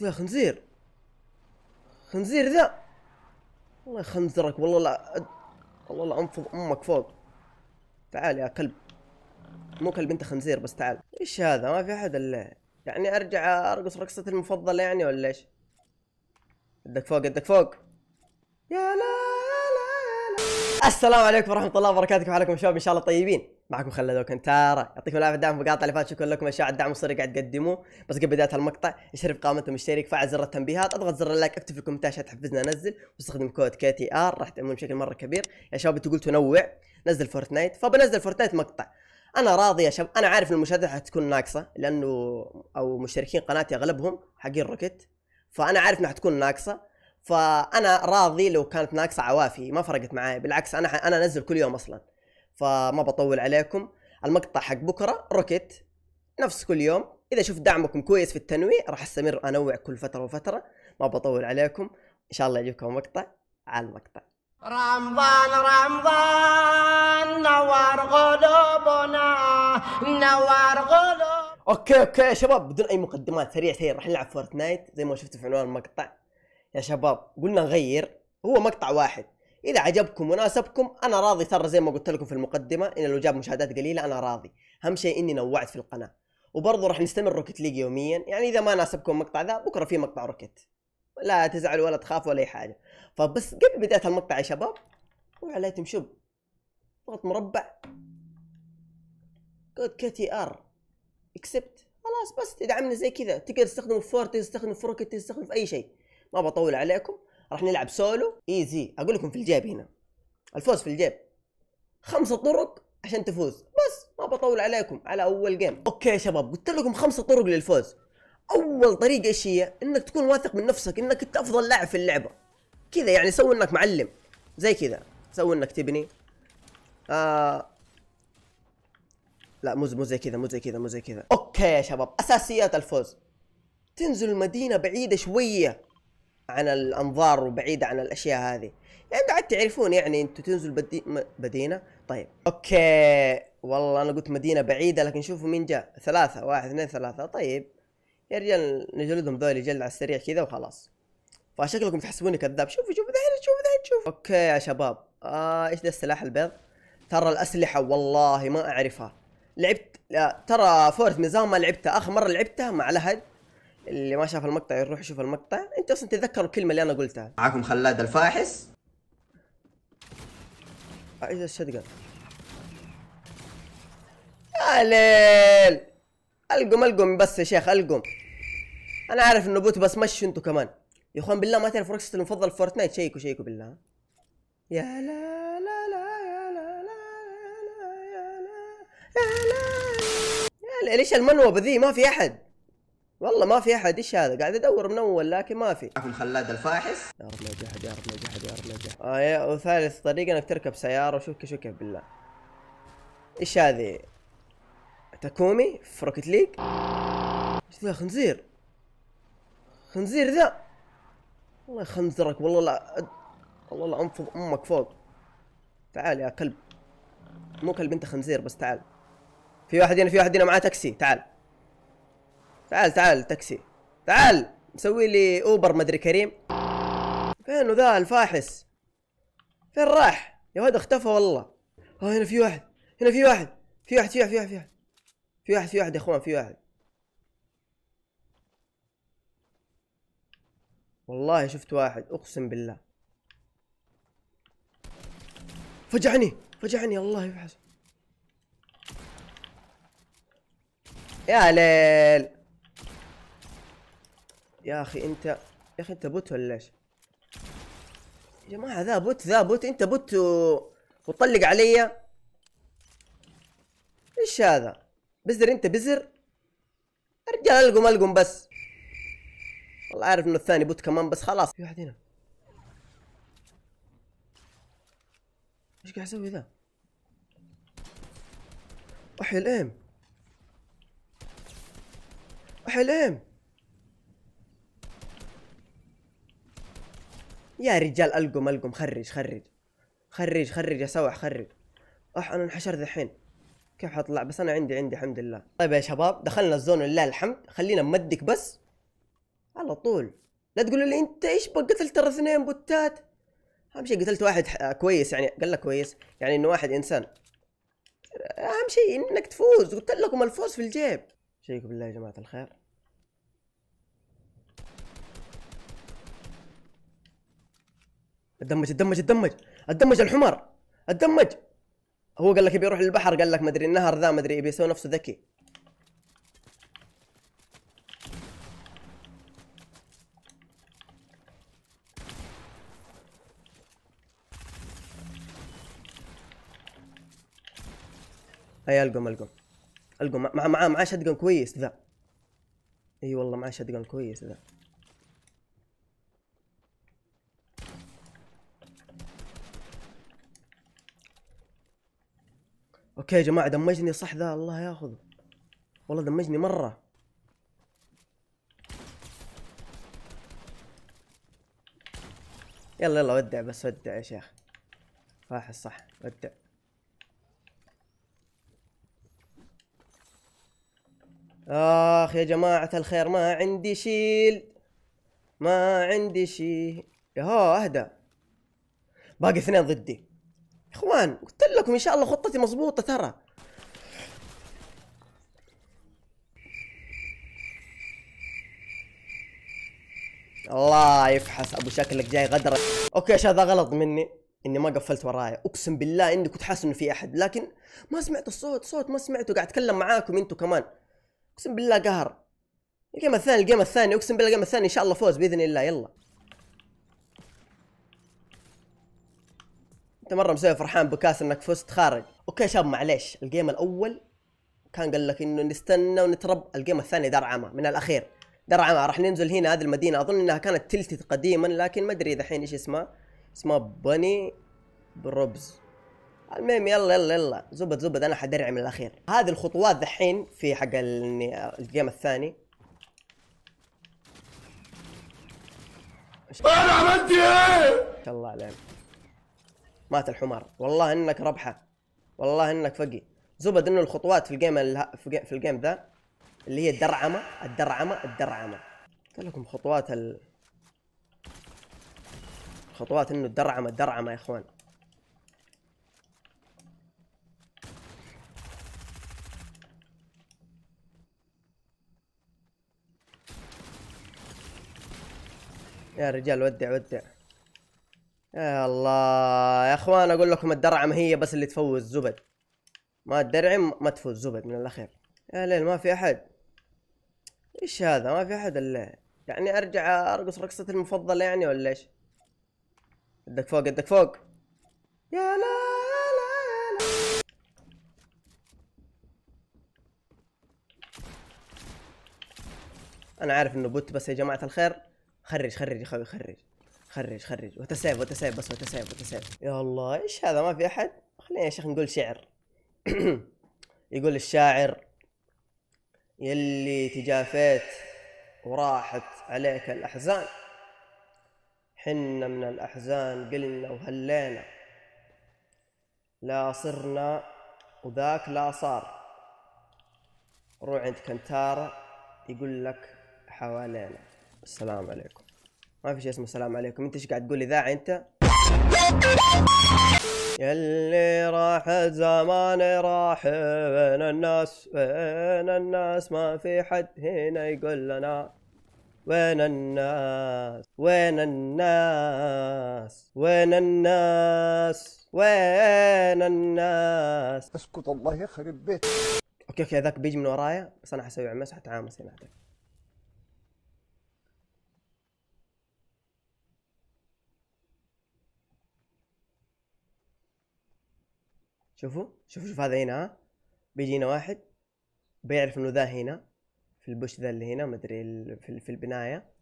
ذا خنزير خنزير ذا الله يخنزرك والله لا أد... والله لا انفض امك فوق تعال يا كلب مو كلب انت خنزير بس تعال ايش هذا ما في احد الا يعني ارجع ارقص رقصتي المفضله يعني ولا ايش يدك فوق يدك فوق يا لا لا لا السلام عليكم ورحمه الله وبركاته كيف حالكم شباب ان شاء الله طيبين معكم خلد وكنتارا يعطيكم العافيه دعم المقاطع اللي فاتت شكرا لكم اشياء الدعم الصريح قاعد تقدموه بس قبل بدايه المقطع يشرف قائمه المشترك فعل زر التنبيهات اضغط زر اللايك اكتب في الكومنتات عشان تحفزنا انزل واستخدم كود كي تي ار راح تعملون بشكل مره كبير يا شباب انت قلتوا نوع نزل فورتنايت فبنزل فورتنايت مقطع انا راضي يا شباب انا عارف ان المشاهدات حتكون ناقصه لانه او مشتركين قناتي اغلبهم حقين روكيت فانا عارف انها حتكون ناقصه فانا راضي لو كانت ناقصه عوافي ما فرقت معي بالعكس انا انا انزل كل يوم اصلا فما بطول عليكم المقطع حق بكره روكيت نفس كل يوم اذا شفت دعمكم كويس في التنويع راح استمر انوع كل فتره وفتره ما بطول عليكم ان شاء الله يعجبكم المقطع على المقطع رمضان رمضان نوار قلوبنا نوار قلوب اوكي اوكي يا شباب بدون اي مقدمات سريع سريع راح نلعب فورتنايت زي ما شفتوا في عنوان المقطع يا شباب قلنا نغير هو مقطع واحد اذا عجبكم وناسبكم انا راضي ترى زي ما قلت لكم في المقدمه ان لو جاب مشاهدات قليله انا راضي اهم شيء اني نوعت في القناه وبرضه راح نستمر روكيت ليج يوميا يعني اذا ما ناسبكم المقطع ذا بكره في مقطع روكيت لا تزعل ولا تخاف ولا اي حاجه فبس قبل بدايه المقطع يا شباب روح على تمشب ضغط مربع كود كي تي ار اكسبت خلاص بس تدعمنا زي كذا تقدر تستخدمه في فورتي تستخدمه في روكيت تستخدمه في اي شيء ما بطول عليكم راح نلعب سولو ايزي اقول لكم في الجيب هنا الفوز في الجيب خمسة طرق عشان تفوز بس ما بطول عليكم على اول جيم اوكي يا شباب قلت لكم خمسة طرق للفوز اول طريقه ايش هي انك تكون واثق من نفسك انك انت افضل لاعب في اللعبه كذا يعني سوي انك معلم زي كذا سوي انك تبني آه لا مو مو زي كذا مو زي كذا مو زي كذا اوكي يا شباب اساسيات الفوز تنزل المدينه بعيده شويه عن الانظار وبعيد عن الاشياء هذه يعني عاد تعرفون يعني انتم تنزل بدي... مدينه طيب اوكي والله انا قلت مدينه بعيده لكن شوفوا مين جاء ثلاثه واحد اثنين ثلاثه طيب يا رجال نجلدهم ذولي جلد على السريع كذا وخلاص فشكلكم تحسبوني كذاب شوفوا شوفوا دحين شوفوا دحين شوفوا اوكي يا شباب آه ايش ذا السلاح البيض ترى الاسلحه والله ما اعرفها لعبت لا ترى فورت ميزان ما لعبتها اخر مره لعبتها مع لهد اللي ما شاف المقطع يروح يشوف المقطع انت اصلا تتذكروا الكلمه اللي انا قلتها معاكم خلاد الفاحس ايش الشدقه يا ليل القم القم بس يا شيخ القم انا عارف انه بوت بس مشوا انتوا كمان يا اخوان بالله ما تعرف رقصة المفضل فورتنايت شيكوا شيكوا بالله يا لا لا لا يا لا لا يا لا يا لا يا لا ليش المنوبة ذي ما في احد والله ما في احد ايش هذا قاعد ادور من اول لكن ما في في الخلاد الفاحص يا رب نجحت يا رب نجحت يا رب نجحت اه يا وثالث طريقه انك تركب سياره وشوف شوف كيف بالله ايش هذه تاكومي في روكت ليج ايش ذا خنزير خنزير ذا والله يخنزرك والله لا أد... والله لا انفض امك فوق تعال يا كلب مو كلب انت خنزير بس تعال في واحد هنا في واحد هنا معاه تاكسي تعال تعال تعال تاكسي تعال مسوي لي اوبر مدري كريم فين ذا الفاحس فين راح يا ولد اختفى والله ها هنا في واحد هنا في واحد في واحد في واحد في واحد في واحد في واحد في واحد يا اخوان في واحد والله شفت واحد اقسم بالله فجعني فجعني الله يفحص يا ليل يا اخي انت يا اخي انت بوت ولا ايش يا جماعه ذا بوت ذا بوت انت بوت و... وطلق علي ايش هذا بزر انت بزر رجال القم القم بس والله عارف انه الثاني بوت كمان بس خلاص في واحد هنا ايش قاعد اسوي ذا احيا الايم احيا الايم يا رجال القم القم خرج خرج خرج خرج يا سوح خرج اح انا انحشر ذحين كيف حطلع بس انا عندي عندي الحمد لله طيب يا شباب دخلنا الزون لله الحمد خلينا نمدك بس على طول لا تقولوا لي انت ايش قتلت ترى اثنين بوتات اهم شيء قتلت واحد كويس يعني قال لك كويس يعني انه واحد انسان اهم شيء انك تفوز قلت لكم الفوز في الجيب شيكوا بالله يا جماعه الخير اتدمج اتدمج اتدمج اتدمج الحمر اتدمج هو قال لك يبي يروح للبحر قال لك ما ادري النهر ذا ما ادري يبي يسوي نفسه ذكي هيا القم القم القم مع مع مع شدقن كويس ذا اي أيوة والله مع شدقن كويس ذا اوكي يا جماعه دمجني صح ذا الله ياخذه والله دمجني مره يلا يلا ودع بس ودع يا شيخ راح الصح ودع اخ يا جماعة الخير ما عندي شيل ما عندي شيل يا هو اهدى باقي اثنين ضدي اخوان قلت لكم ان شاء الله خطتي مضبوطه ترى الله يفحص ابو شكلك جاي غدر اوكي عشان هذا غلط مني اني ما قفلت ورايا اقسم بالله اني كنت حاسس انه في احد لكن ما سمعت الصوت صوت ما سمعته قاعد اتكلم معاكم انتم كمان اقسم بالله قهر الجيم الثاني الجيم الثاني اقسم بالله الجيم الثاني ان شاء الله فوز باذن الله يلا مره مسوي فرحان بكاس انك فزت خارج اوكي شاب معليش الجيم الاول كان قال لك انه نستنى ونترب الجيم الثاني دار عمى من الاخير دار عمى راح ننزل هنا هذه المدينه اظن انها كانت تلتت قديما لكن ما ادري دحين ايش اسمها اسمها بني بروبز المهم يلا يلا يلا زبد زبد انا حدرع من الاخير هذه الخطوات دحين في حق الجيم الثاني انا عملت ايه؟ شاء الله عليك مات الحمار والله انك ربحه والله انك فقي زبد انه الخطوات في الجيم في الجيم ذا اللي هي الدرعمه الدرعمه الدرعمه قلت لكم خطوات ال خطوات انه الدرعمه الدرعمه يا اخوان يا رجال ودع ودع يا الله يا اخوان اقول لكم الدرعم هي بس اللي تفوز زبد ما الدرعم ما تفوز زبد من الاخير يا ليل ما في احد ايش هذا ما في احد الا يعني ارجع ارقص رقصتي المفضله يعني ولا ايش قدك فوق قدك فوق يا لا, لا, لا انا عارف انه بوت بس يا جماعه الخير خرج خرج يا خوي خرج خرج خرج وتسايب وتسايب بس وتسايب وتسايب يا الله ايش هذا ما في احد خلينا يا شيخ نقول شعر يقول الشاعر يلي تجافيت وراحت عليك الأحزان حنا من الأحزان قلنا وهلينا لا صرنا وذاك لا صار روح عند كنتارة يقول لك حوالينا السلام عليكم ما في شيء اسمه السلام عليكم انت ايش قاعد تقول اذاعه انت يلي راح الزمان راح وين الناس وين الناس ما في حد هنا يقول لنا وين الناس وين الناس وين الناس وين الناس اسكت الله يخرب بيتك اوكي اوكي ذاك بيجي من ورايا بس انا حسوي عمس حتعامس هنا شوفوا شوفوا شوف هذا هنا ها بيجينا واحد بيعرف انه ذا هنا في البوش ذا اللي هنا ما في, في البنايه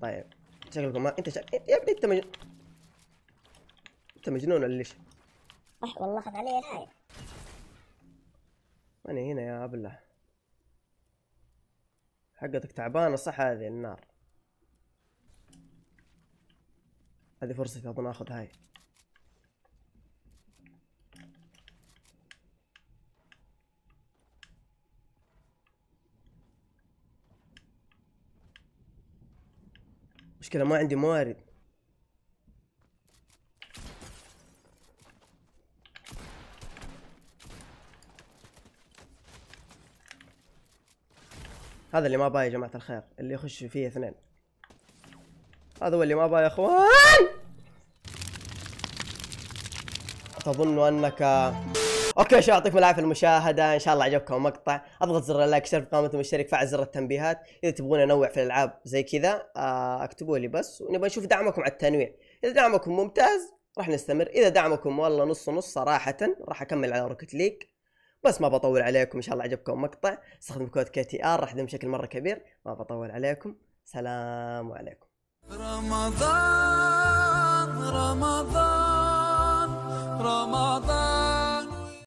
طيب شكلكم ما انت شك... يا ابني انت مجنون انت مجنون ولا ايش؟ اح والله اخذ علي العاية ماني هنا يا ابله حقتك تعبانه صح هذه النار هذه فرصتي ابغى اخذ هاي مشكلة ما عندي موارد هذا اللي ما باي يا جماعة الخير اللي يخش فيه اثنين هذا هو اللي ما ابغاه يا اخوان تظن انك اوكي شو يعطيكم العافيه المشاهده ان شاء الله عجبكم المقطع اضغط زر اللايك شير قائمه المشترك فعل زر التنبيهات اذا تبغون انوع في الالعاب زي كذا آه، اكتبوا لي بس ونبغى نشوف دعمكم على التنويع اذا دعمكم ممتاز راح نستمر اذا دعمكم والله نص نص صراحه راح اكمل على روكت ليج بس ما بطول عليكم ان شاء الله عجبكم المقطع استخدم كود كي تي ار راح يدعم بشكل مره كبير ما بطول عليكم سلام عليكم Ramadan, Ramadan, Ramadan.